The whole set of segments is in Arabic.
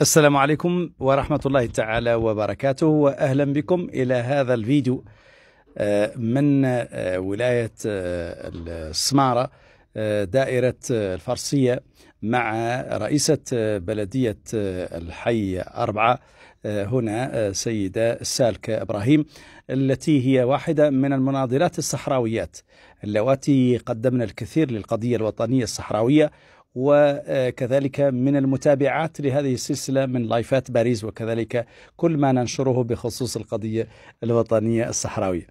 السلام عليكم ورحمة الله تعالى وبركاته وأهلا بكم إلى هذا الفيديو آه، من آه، ولاية آه، السمارة دائرة الفرسية مع رئيسة بلدية الحي أربعة هنا سيدة السالكة إبراهيم التي هي واحدة من المناضلات الصحراويات اللواتي قدمنا الكثير للقضية الوطنية الصحراوية وكذلك من المتابعات لهذه السلسلة من لايفات باريس وكذلك كل ما ننشره بخصوص القضية الوطنية الصحراوية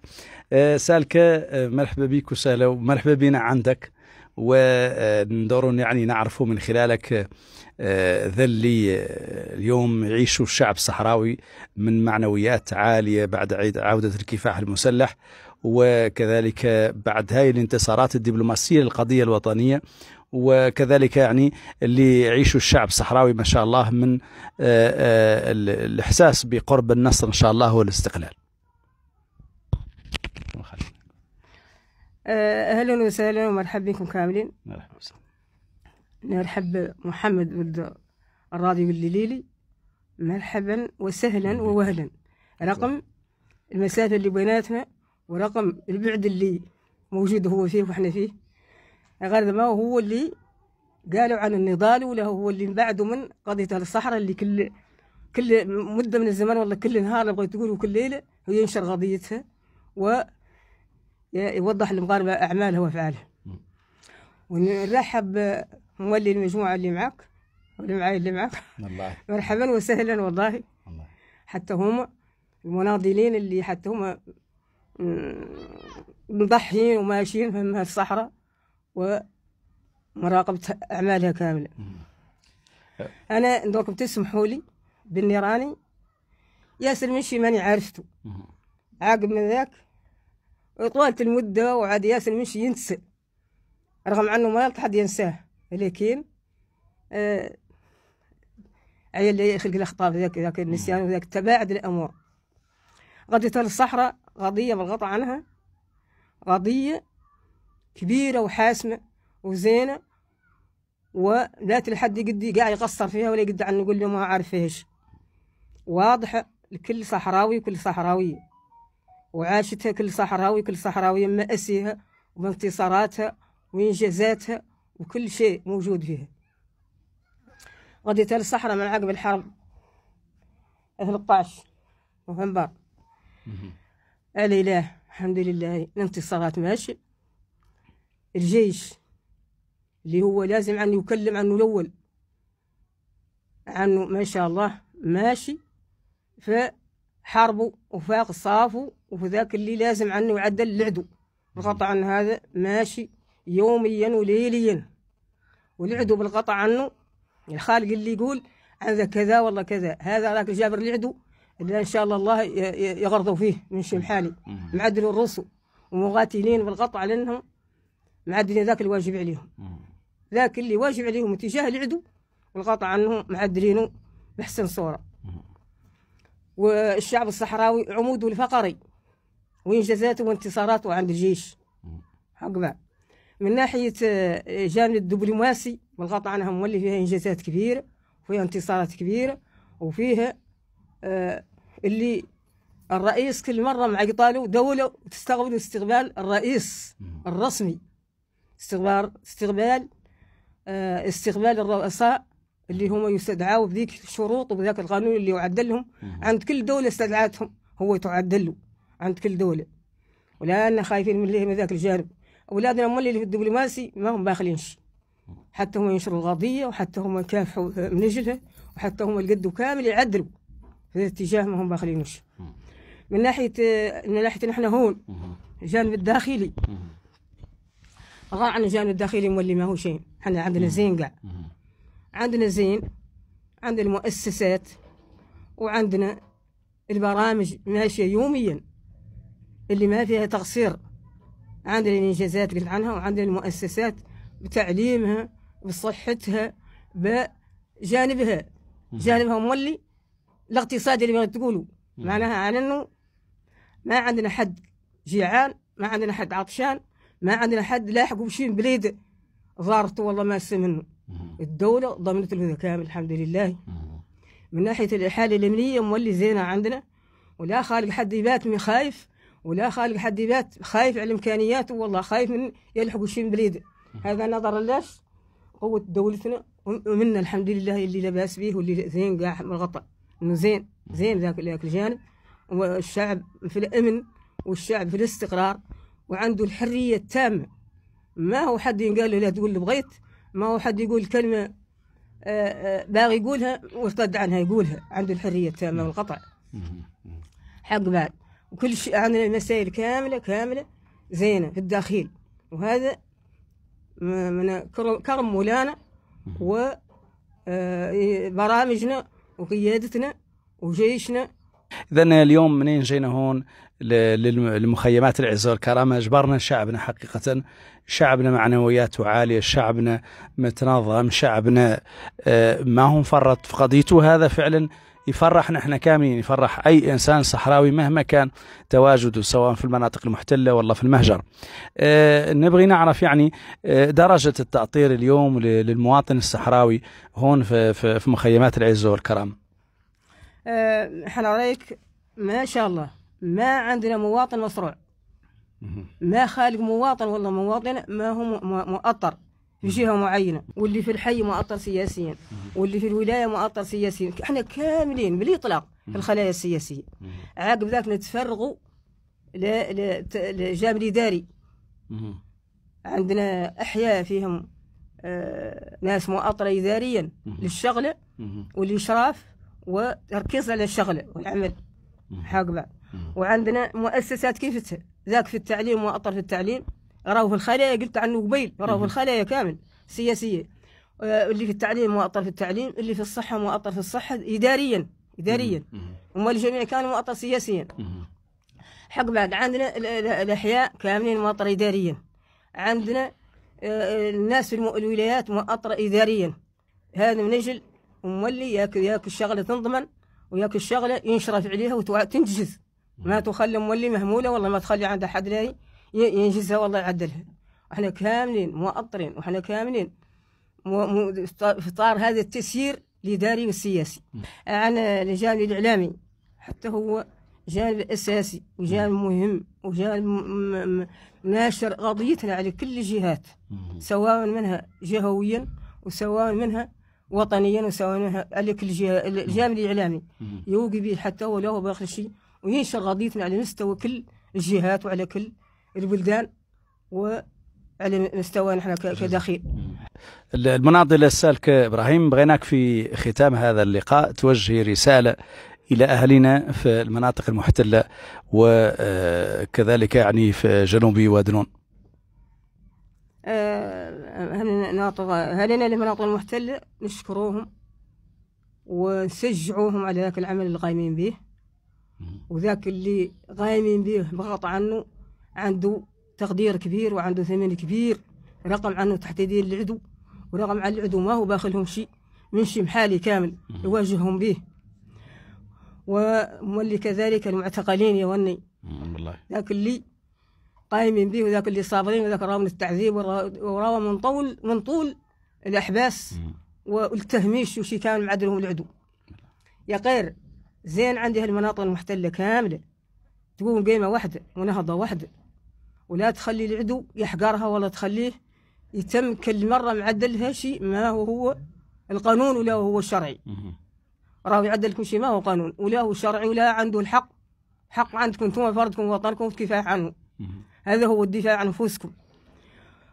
أه، سالكة أه، مرحبا بك وسهلا ومرحبا بنا عندك وندور يعني نعرف من خلالك أه، ذا اللي اليوم يعيشه الشعب الصحراوي من معنويات عالية بعد عودة الكفاح المسلح وكذلك بعد هاي الانتصارات الدبلوماسية للقضية الوطنية وكذلك يعني اللي يعيشوا الشعب الصحراوي ما شاء الله من آه، آه، الإحساس بقرب النصر إن شاء الله والاستقلال أهلا وسهلا ومرحبا بكم كاملين مرحبا نرحب محمد ولد الراضي والليلي مرحبا وسهلا ووهلا رقم المسافة اللي بيناتنا ورقم البعد اللي موجود هو فيه وإحنا فيه غير ما هو اللي قالوا عن النضال ولا هو اللي بعده من قضية الصحراء اللي كل كل مدة من الزمان والله كل نهار بغيت تقول وكل ليلة هو ينشر قضيتها ويوضح للمغاربة أعمالها وأفعاله ونرحب مولي المجموعة اللي معك واللي معي اللي معك الله مرحبا وسهلا والله حتى هم المناضلين اللي حتى هم مضحيين وماشيين في الصحراء ومراقبة أعمالها كاملة أنا دوكم تسمحوا لي بالنيراني ياسر مشي ماني عارفته عاقب من ذاك وطولت المدة وعاد ياسر مشي ينسى رغم أنه ما حد ينساه لكن آه عيل اللي يخلق الأخطاء ذاك ذاك النسيان وذاك تباعد الأمور غادي الصحراء قضية بالغطى عنها قضية كبيرة وحاسمة وزينة ولا الحد قد قاعد يقصر فيها ولا يقد عنه يقول له ما عارف ايش واضحة لكل صحراوي وكل صحراوية وعاشتها كل صحراوي وكل صحراوية مأسيها وانتصاراتها وإنجازاتها وكل شيء موجود فيها غدت الصحراء من عقب الحرب 13 نوفمبر على الله الحمد لله الانتصارات ماشي الجيش اللي هو لازم أن يكلم عنه الأول عنه ما شاء الله ماشي فحاربوا وفاق صافوا وذاك اللي لازم عنه يعدل العدو بالقطع عن هذا ماشي يوميا وليليا والعدو بالقطع عنه الخالق اللي يقول هذا كذا والله كذا هذا راك جابر العدو اللي ان شاء الله الله يغرضوا فيه من شمحالي معدل الرسل ومقاتلين بالقطع لانهم معدلين ذاك الواجب عليهم ذاك اللي واجب عليهم اتجاه العدو والقطع عنه معدلينه بحسن صورة والشعب الصحراوي عموده الفقري وإنجازاته وانتصاراته عند الجيش حق من ناحية آه، جانب الدبلوماسي والقطع عنها مولي فيها إنجازات كبيرة وفيها انتصارات كبيرة وفيها آه، اللي الرئيس كل مرة مع قطاله دولة تستقبل استقبال الرئيس الرسمي استغبار استقبال استقبال آه، الرؤساء اللي هما يستدعوا بذيك الشروط وبذاك القانون اللي يعدل لهم عند كل دولة استدعاتهم هو تعدل له عند كل دولة ولأن خايفين من ذاك الجانب أولادنا هم اللي في الدبلوماسي ما هم باخلينش حتى هم ينشروا القضية وحتى هم يكافحوا آه، من أجلها وحتى هم يقدوا كامل يعدلوا في الاتجاه ما هم باخلينش من ناحية آه، من ناحية نحن هون الجانب الداخلي غير عن الجانب الداخلي مولي ما هو شيء حنا عندنا زين قاع عندنا زين عندنا المؤسسات وعندنا البرامج ماشية يوميا اللي ما فيها تقصير عندنا الإنجازات قلت عنها وعندنا المؤسسات بتعليمها بصحتها بجانبها جانبها مولي الاقتصادي اللي تقولوا معناها على انه ما عندنا حد جيعان ما عندنا حد عطشان ما عندنا حد لاحق وشين بليد ظهرت والله ما منه الدولة ضمنت له كامل الحمد لله من ناحية الحالة الأمنية مولي زينة عندنا ولا خالق حد يبات من خايف ولا خالق حد يبات خايف على الإمكانيات والله خايف من يلحق وشين بليد هذا نظر لاش قوة دولتنا ومنا الحمد لله اللي لباس به واللي زين قاع من الغطاء انه زين زين ذاك ذاك الجانب والشعب في الامن والشعب في الاستقرار وعنده الحرية التامة ما هو حد ينقال له لا تقول اللي بغيت ما هو حد يقول كلمة آه، آه، باغي يقولها وارتد عنها يقولها عنده الحرية التامة والقطع حق بعد وكل شيء عن المسائل كاملة كاملة زينة في الداخل وهذا من كرم مولانا وبرامجنا آه، وقيادتنا وجيشنا اذا اليوم منين جينا هون للمخيمات العزة والكرامة أجبرنا شعبنا حقيقة شعبنا معنوياته عالية شعبنا متنظم شعبنا آه، ما هو مفرط في قضيته هذا فعلا يفرح نحن كاملين يفرح أي إنسان صحراوي مهما كان تواجده سواء في المناطق المحتلة ولا في المهجر آه، نبغي نعرف يعني آه، درجة التأطير اليوم للمواطن الصحراوي هون في, في مخيمات العزة والكرامة احنا آه، رايك ما شاء الله ما عندنا مواطن مصروع ما خالق مواطن والله مواطن ما هو مؤطر في جهه معينه واللي في الحي مؤطر سياسيا واللي في الولايه مؤطر سياسيا احنا كاملين بالاطلاق في الخلايا السياسيه عقب ذاك نتفرغوا لجامع الاداري عندنا احياء فيهم آه ناس مؤطره اداريا للشغله والاشراف وتركيز على الشغله والعمل حق بعض وعندنا مؤسسات كيفتها ذاك في التعليم واطر في التعليم راهو في الخلايا قلت عنه قبيل راهو في الخلايا كامل سياسيه آه، اللي في التعليم واطر في التعليم اللي في الصحه واطر في الصحه اداريا اداريا هم الجميع كانوا واطر سياسيا حق بعد عندنا الاحياء كاملين واطر اداريا عندنا آه، الناس في الولايات مؤطرة إداريا هذا من أجل ومولي ياك ياك الشغله تنضمن وياك الشغله ينشرف عليها وتنجز ما تخلي مولي مهموله والله ما تخلي عند احد لا ينجزها والله يعدلها احنا كاملين مؤطرين واحنا كاملين في اطار هذا التسيير الاداري والسياسي عن الجانب الاعلامي حتى هو جانب اساسي وجانب مهم وجانب ناشر قضيتنا على كل الجهات سواء منها جهويا وسواء منها وطنيا وسواء لك الجامع الاعلامي يوقي به حتى ولو باخر شيء وينشر قضيتنا على مستوى كل الجهات وعلى كل البلدان وعلى مستوى نحن كداخل المناضل السالك ابراهيم بغيناك في ختام هذا اللقاء توجهي رساله الى اهلنا في المناطق المحتله وكذلك يعني في جنوب وادنون آه، أهلنا ناطغ أهلنا المناطق المحتلة نشكروهم ونشجعوهم على ذاك العمل اللي قايمين به وذاك اللي قايمين به بغط عنه عنده تقدير كبير وعنده ثمن كبير رقم عنه تحت يدين العدو ورغم عن العدو ما هو باخلهم شيء شيء محالي كامل يواجههم به ومولي كذلك المعتقلين يا وني والله لي اللي قايمين به وذاك اللي صابرين وذاك راه من التعذيب وراه من طول من طول الاحباس والتهميش وشي كان معدلهم العدو يا غير زين عندي هالمناطق المحتله كامله تقوم قيمه واحده ونهضه واحده ولا تخلي العدو يحقرها ولا تخليه يتم كل مره معدلها شيء ما هو هو القانون ولا هو الشرعي راهو يعدل كل شيء ما هو قانون ولا هو شرعي ولا عنده الحق حق عندكم انتم فردكم وطنكم كفاح عنه هذا هو الدفاع عن نفوسكم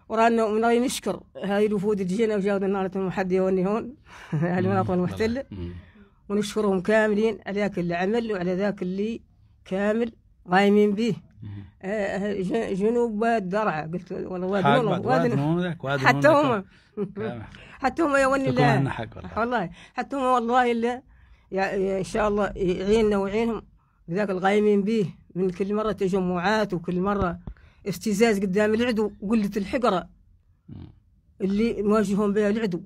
ورانا من نشكر هاي الوفود اللي جينا وجاودوا النار المحدية هون هاي المناطق المحتلة ونشكرهم كاملين على ذاك اللي عمل وعلى ذاك اللي كامل قايمين به آه، جنوب واد درعا قلت والله واد واد حتى هم حتى هم يا ولي الله والله حتى هم والله الا ان شاء الله يعيننا ويعينهم ذاك القايمين به من كل مره تجمعات وكل مره افتزاز قدام العدو وقلة الحقرة اللي مواجههم بها العدو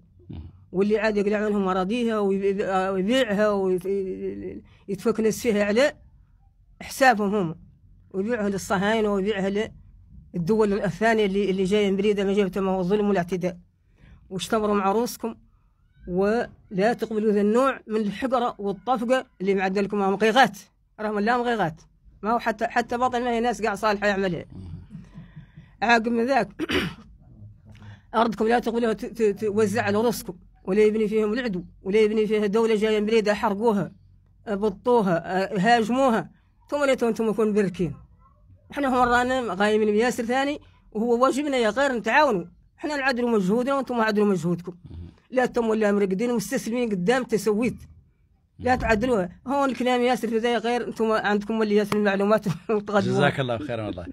واللي عاد يقلع منهم أراضيها ويبيعها ويتفكنس فيها على حسابهم هم ويبيعها للصهاينة ويبيعها للدول الثانية اللي اللي جاية مريدة ما جابتها ما هو الظلم والاعتداء واشتمروا مع رؤوسكم ولا تقبلوا ذا النوع من الحقرة والطفقة اللي معدلكم مقيغات رغم لا مغيغات ما هو حتى حتى باطل ما هي ناس قاع صالحة يعملها عاقب ذاك أرضكم لا تقبلوها توزع على رزقكم ولا يبني فيهم العدو ولا يبني فيها دولة جاية مريدة حرقوها بطوها هاجموها ثم ليتوا أنتم يكون بركين احنا هم رانا غايمين بياسر ثاني وهو واجبنا يا غير نتعاونوا احنا نعدلوا مجهودنا وانتم عدلوا مجهودكم لا تم ولا مرقدين مستسلمين قدام تسويت لا تعدلوها هون الكلام ياسر في غير انتم عندكم اللي ياسر المعلومات وتقدموها جزاك الله خيرا والله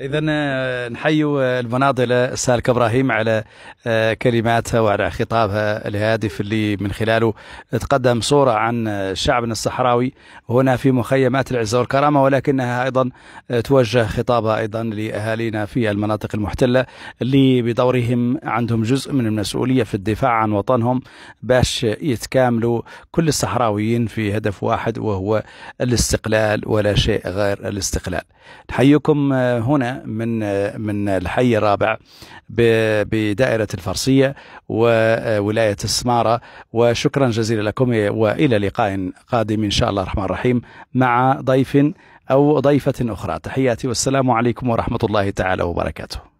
اذا آه، نحيوا المناضله السالك ابراهيم على آه، كلماتها وعلى خطابها الهادف اللي من خلاله تقدم صوره عن آه، شعبنا الصحراوي هنا في مخيمات العزه والكرامه ولكنها ايضا توجه خطابها ايضا لاهالينا في المناطق المحتله اللي بدورهم عندهم جزء من المسؤوليه في الدفاع عن وطنهم باش يتكاملوا كل الصحراويين متحدين في هدف واحد وهو الاستقلال ولا شيء غير الاستقلال نحييكم آه، هنا من آه، من الحي الرابع بدائرة الفرسية وولاية السمارة وشكرا جزيلا لكم وإلى لقاء قادم إن شاء الله الرحمن الرحيم مع ضيف أو ضيفة أخرى تحياتي والسلام عليكم ورحمة الله تعالى وبركاته